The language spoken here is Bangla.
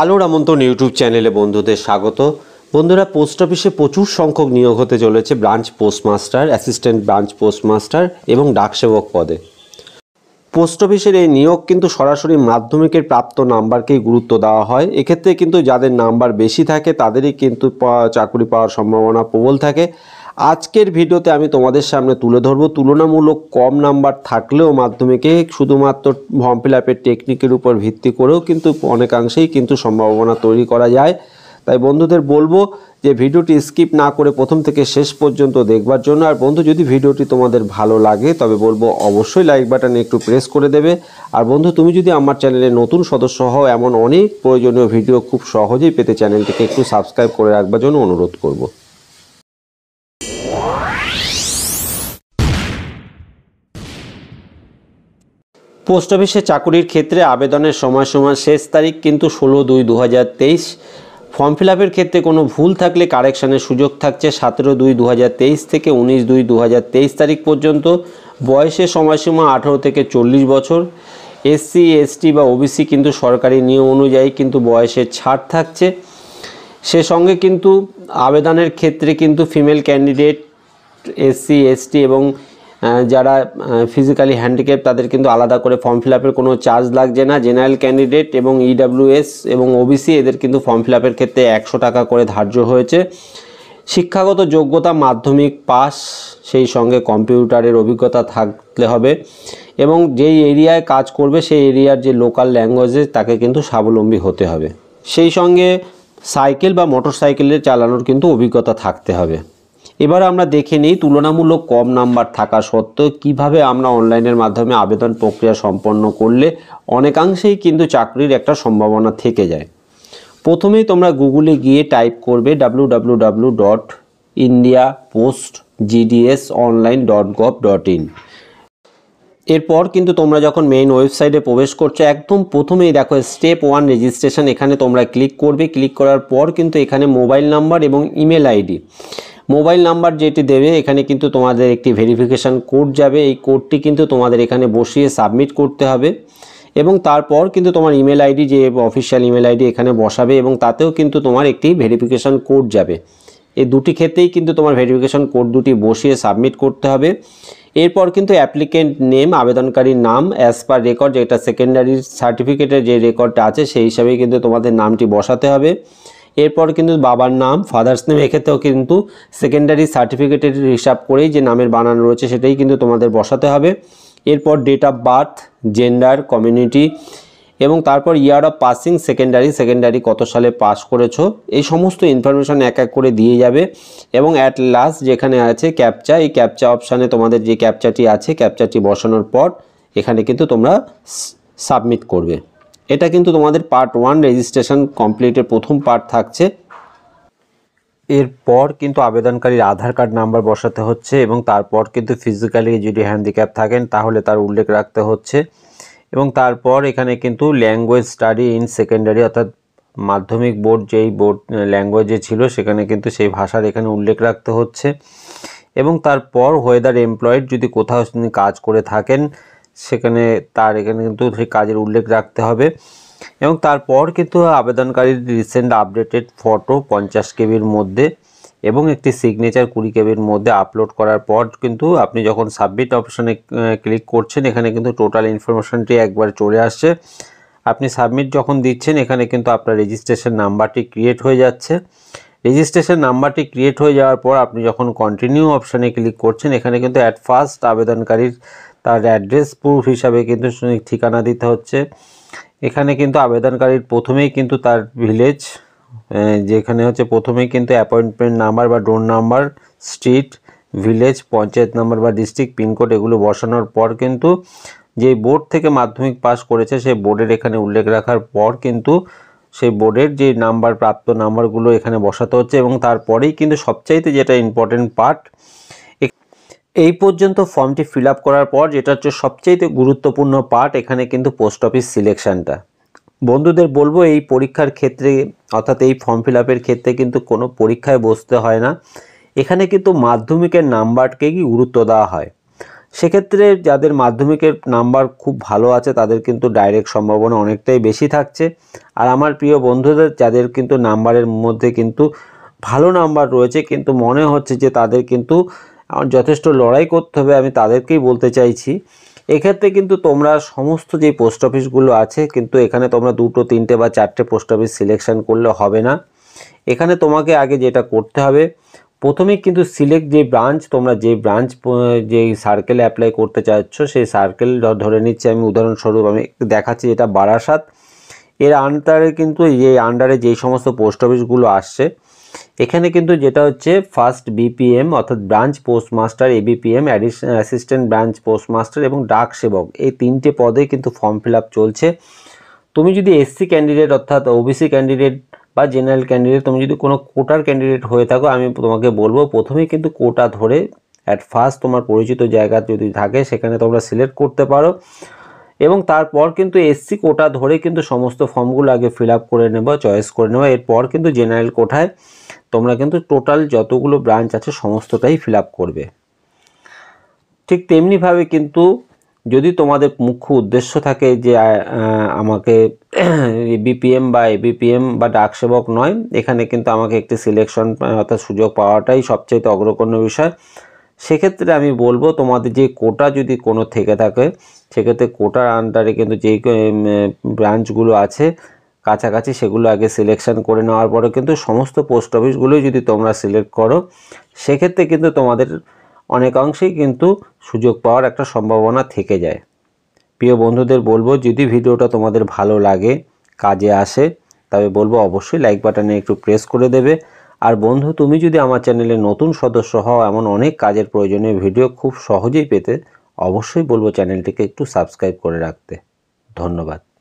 আলোর আমন্ত্রণ ইউটিউব চ্যানেলে বন্ধুদের স্বাগত বন্ধুরা পোস্ট অফিসে প্রচুর সংখ্যক নিয়োগ হতে চলেছে branch postmaster assistant branch postmaster এবং ডাকসেবক পদে পোস্ট অফিসের এই নিয়োগ কিন্তু সরাসরি মাধ্যমিকের প্রাপ্ত নাম্বারকেই গুরুত্ব দেওয়া হয় এক্ষেত্রে কিন্তু যাদের নাম্বার বেশি থাকে তাদেরই কিন্তু চাকরি পাওয়ার সম্ভাবনা প্রবল থাকে আজকের ভিডিওতে আমি তোমাদের সামনে তুলে ধরবো তুলনামূলক কম নাম্বার থাকলেও মাধ্যমিকে শুধুমাত্র ফর্ম ফিল আপের টেকনিকের উপর ভিত্তি করেও কিন্তু অনেকাংশেই কিন্তু সম্ভাবনা তৈরি করা যায় তাই বন্ধুদের বলবো যে ভিডিওটি স্কিপ না করে প্রথম থেকে শেষ পর্যন্ত দেখবার জন্য আর বন্ধু যদি ভিডিওটি তোমাদের ভালো লাগে তবে বলবো অবশ্যই লাইক বাটন একটু প্রেস করে দেবে আর বন্ধু তুমি যদি আমার চ্যানেলে নতুন সদস্য হও এমন অনেক প্রয়োজনীয় ভিডিও খুব সহজেই পেতে চ্যানেলটিকে একটু সাবস্ক্রাইব করে রাখবার জন্য অনুরোধ করবো পোস্ট অফিসে চাকুরির ক্ষেত্রে আবেদনের সময়সীমা শেষ তারিখ কিন্তু ষোলো দুই দু ফর্ম ফিল আপের ক্ষেত্রে কোনো ভুল থাকলে কারেকশানের সুযোগ থাকছে সতেরো দুই দু থেকে উনিশ দুই দু তারিখ পর্যন্ত বয়সের সময়সীমা আঠারো থেকে চল্লিশ বছর এসসি এসটি বা ওবিসি কিন্তু সরকারি নিয়ম অনুযায়ী কিন্তু বয়সের ছাড় থাকছে সে সঙ্গে কিন্তু আবেদনের ক্ষেত্রে কিন্তু ফিমেল ক্যান্ডিডেট এসসি এসটি এবং যারা ফিজিক্যালি হ্যান্ডিক্যাপ তাদের কিন্তু আলাদা করে ফর্ম ফিল আপের কোনো চার্জ লাগছে না জেনারেল ক্যান্ডিডেট এবং ইডাব্লিউএস e এবং ওবিসি এদের কিন্তু ফর্ম ফিল আপের ক্ষেত্রে একশো টাকা করে ধার্য হয়েছে শিক্ষাগত যোগ্যতা মাধ্যমিক পাস সেই সঙ্গে কম্পিউটারের অভিজ্ঞতা থাকতে হবে এবং যেই এরিয়ায় কাজ করবে সেই এরিয়ার যে লোকাল ল্যাঙ্গুয়েজে তাকে কিন্তু স্বাবলম্বী হতে হবে সেই সঙ্গে সাইকেল বা মোটর সাইকেলে চালানোর কিন্তু অভিজ্ঞতা থাকতে হবে এবার আমরা দেখে নিই তুলনামূলক কম নাম্বার থাকা সত্ত্বেও কিভাবে আমরা অনলাইনের মাধ্যমে আবেদন প্রক্রিয়া সম্পন্ন করলে অনেকাংশেই কিন্তু চাকরির একটা সম্ভাবনা থেকে যায় প্রথমেই তোমরা গুগলে গিয়ে টাইপ করবে W dot India post GDS online dot gov dot in এরপর কিন্তু তোমরা যখন মেইন ওয়েবসাইটে প্রবেশ করছো একদম প্রথমেই দেখো স্টেপ ওয়ান রেজিস্ট্রেশন এখানে তোমরা ক্লিক করবে ক্লিক করার পর কিন্তু এখানে মোবাইল নাম্বার এবং ইমেল আইডি মোবাইল নাম্বার যেটি দেবে এখানে কিন্তু তোমাদের একটি ভেরিফিকেশান কোড যাবে এই কোডটি কিন্তু তোমাদের এখানে বসিয়ে সাবমিট করতে হবে এবং তারপর কিন্তু তোমার ইমেল আইডি যে অফিসিয়াল ইমেল আইডি এখানে বসাবে এবং তাতেও কিন্তু তোমার একটি ভেরিফিকেশান কোড যাবে এই দুটি ক্ষেত্রেই কিন্তু তোমার ভেরিফিকেশান কোড দুটি বসিয়ে সাবমিট করতে হবে এরপর কিন্তু অ্যাপ্লিকেন্ট নেম আবেদনকারীর নাম অ্যাজ পার রেকর্ড যেটা সেকেন্ডারি সার্টিফিকেটের যে রেকর্ডটা আছে সেই হিসাবেই কিন্তু তোমাদের নামটি বসাতে হবে এরপর কিন্তু বাবার নাম ফাদার্স নেম এক্ষেত্রেও কিন্তু সেকেন্ডারি সার্টিফিকেটের হিসাব করেই যে নামের বানানো রয়েছে সেটাই কিন্তু তোমাদের বসাতে হবে এরপর date of birth gender community এবং তারপর year of passing secondary secondary কত সালে পাস করেছো এই সমস্ত ইনফরমেশান এক এক করে দিয়ে যাবে এবং অ্যাট লাস্ট যেখানে আছে ক্যাপচা এই ক্যাপচা অপশানে তোমাদের যে ক্যাপচাটি আছে ক্যাপচাটি বসানোর পর এখানে কিন্তু তোমরা সাবমিট করবে এটা কিন্তু তোমাদের পার্ট ওয়ান রেজিস্ট্রেশন কমপ্লিটের প্রথম পার্ট থাকছে এরপর কিন্তু আবেদনকারীর আধার কার্ড নাম্বার বসাতে হচ্ছে এবং তারপর কিন্তু ফিজিক্যালি যদি হ্যান্ডিক্যাপ থাকেন তাহলে তার উল্লেখ রাখতে হচ্ছে এবং তারপর এখানে কিন্তু ল্যাঙ্গুয়েজ স্টাডি ইন সেকেন্ডারি অর্থাৎ মাধ্যমিক বোর্ড যেই বোর্ড ল্যাঙ্গুয়েজে ছিল সেখানে কিন্তু সেই ভাষার এখানে উল্লেখ রাখতে হচ্ছে এবং তারপর ওয়েদার এমপ্লয়েড যদি কোথাও কাজ করে থাকেন সেখানে তার এখানে কিন্তু সেই কাজের উল্লেখ রাখতে হবে এবং তারপর কিন্তু আবেদনকারীর রিসেন্ট আপডেটেড ফটো পঞ্চাশ কেবির মধ্যে এবং একটি সিগনেচার কুড়ি কেবির মধ্যে আপলোড করার পর কিন্তু আপনি যখন সাবমিট অপশানে ক্লিক করছেন এখানে কিন্তু টোটাল ইনফরমেশানটি একবার চলে আসছে আপনি সাবমিট যখন দিচ্ছেন এখানে কিন্তু আপনার রেজিস্ট্রেশন নাম্বারটি ক্রিয়েট হয়ে যাচ্ছে রেজিস্ট্রেশন নাম্বারটি ক্রিয়েট হয়ে যাওয়ার পর আপনি যখন কন্টিনিউ অপশানে ক্লিক করছেন এখানে কিন্তু অ্যাট ফার্স্ট আবেদনকারীর তার অ্যাড্রেস প্রুফ হিসাবে কিন্তু ঠিকানা দিতে হচ্ছে এখানে কিন্তু আবেদনকারীর প্রথমেই কিন্তু তার ভিলেজ যেখানে হচ্ছে প্রথমেই কিন্তু অ্যাপয়েন্টমেন্ট নাম্বার বা door number street village panchayat number বা ডিস্ট্রিক্ট পিনকোড এগুলো বসানোর পর কিন্তু যে বোর্ড থেকে মাধ্যমিক পাস করেছে সেই বোর্ডের এখানে উল্লেখ রাখার পর কিন্তু সেই বোর্ডের যে নাম্বার প্রাপ্ত নাম্বারগুলো এখানে বসাতে হচ্ছে এবং তারপরেই কিন্তু সবচাইতে যেটা ইম্পর্টেন্ট পার্ট এই পর্যন্ত ফর্মটি ফিল করার পর যেটা হচ্ছে সবচেয়ে গুরুত্বপূর্ণ পার্ট এখানে কিন্তু পোস্ট অফিস সিলেকশানটা বন্ধুদের বলবো এই পরীক্ষার ক্ষেত্রে অর্থাৎ এই ফর্ম ফিল ক্ষেত্রে কিন্তু কোনো পরীক্ষায় বসতে হয় না এখানে কিন্তু মাধ্যমিকের নাম্বারকে কি গুরুত্ব দেওয়া হয় সেক্ষেত্রে যাদের মাধ্যমিকের নাম্বার খুব ভালো আছে তাদের কিন্তু ডাইরেক্ট সম্ভাবনা অনেকটাই বেশি থাকছে আর আমার প্রিয় বন্ধুদের যাদের কিন্তু নাম্বারের মধ্যে কিন্তু ভালো নাম্বার রয়েছে কিন্তু মনে হচ্ছে যে তাদের কিন্তু আমার যথেষ্ট লড়াই করতে হবে আমি তাদেরকেই বলতে চাইছি এক্ষেত্রে কিন্তু তোমরা সমস্ত যে পোস্ট অফিসগুলো আছে কিন্তু এখানে তোমরা দুটো তিনটে বা চারটে পোস্ট অফিস সিলেকশান করলে হবে না এখানে তোমাকে আগে যেটা করতে হবে প্রথমে কিন্তু সিলেক্ট যে ব্রাঞ্চ তোমরা যে ব্রাঞ্চ যে সার্কেল অ্যাপ্লাই করতে চাচ্ছ সেই সার্কেল ধরে নিচ্ছি আমি উদাহরণস্বরূপ আমি দেখাচ্ছি এটা বারাসাত এর আন্ডারে কিন্তু এই আন্ডারে যেই সমস্ত পোস্ট অফিসগুলো আসছে এখানে কিন্তু যেটা হচ্ছে ফার্স্ট বিপিএম অর্থাৎ branch postmaster ABPM assistant branch postmaster এবং ডাক সেবক এই তিনটে পদে কিন্তু ফর্ম ফিল চলছে তুমি যদি এসসি ক্যান্ডিডেট অর্থাৎ ওবিসি ক্যান্ডিডেট বা জেনারেল ক্যান্ডিডেট তুমি যদি কোনো কোটার ক্যান্ডিডেট হয়ে থাকো আমি তোমাকে বলবো প্রথমেই কিন্তু কোটা ধরে অ্যাট ফার্স্ট তোমার পরিচিত জায়গা যদি থাকে সেখানে তোমরা সিলেক্ট করতে পারো এবং তারপর কিন্তু এসসি কোটা ধরে কিন্তু সমস্ত ফর্মগুলো আগে ফিল আপ করে নেবো চয়েস করে নেবো এরপর কিন্তু জেনারেল কোঠায় তোমরা কিন্তু টোটাল যতগুলো ব্রাঞ্চ আছে সমস্তটাই ফিল করবে ঠিক তেমনিভাবে কিন্তু যদি তোমাদের মুখ্য উদ্দেশ্য থাকে যে আমাকে বিপিএম বা এবিপিএম বা ডাকসেবক নয় এখানে কিন্তু আমাকে একটি সিলেকশন অর্থাৎ সুযোগ পাওয়াটাই সবচেয়ে অগ্রগণ্য বিষয় সেক্ষেত্রে আমি বলবো তোমাদের যে কোটা যদি কোনো থেকে থাকে সেক্ষেত্রে কোটার আন্ডারে কিন্তু যেই ব্রাঞ্চগুলো আছে কাছাকাছি সেগুলো আগে সিলেকশন করে নেওয়ার পরে কিন্তু সমস্ত পোস্ট অফিসগুলোই যদি তোমরা সিলেক্ট করো সেক্ষেত্রে কিন্তু তোমাদের অনেকাংশেই কিন্তু সুযোগ পাওয়ার একটা সম্ভাবনা থেকে যায় প্রিয় বন্ধুদের বলবো যদি ভিডিওটা তোমাদের ভালো লাগে কাজে আসে তবে বলবো অবশ্যই লাইক বাটনে একটু প্রেস করে দেবে আর বন্ধু তুমি যদি আমার চ্যানেলে নতুন সদস্য হও এমন অনেক কাজের প্রয়োজনীয় ভিডিও খুব সহজেই পেতে অবশ্যই বলবো চ্যানেলটিকে একটু সাবস্ক্রাইব করে রাখতে ধন্যবাদ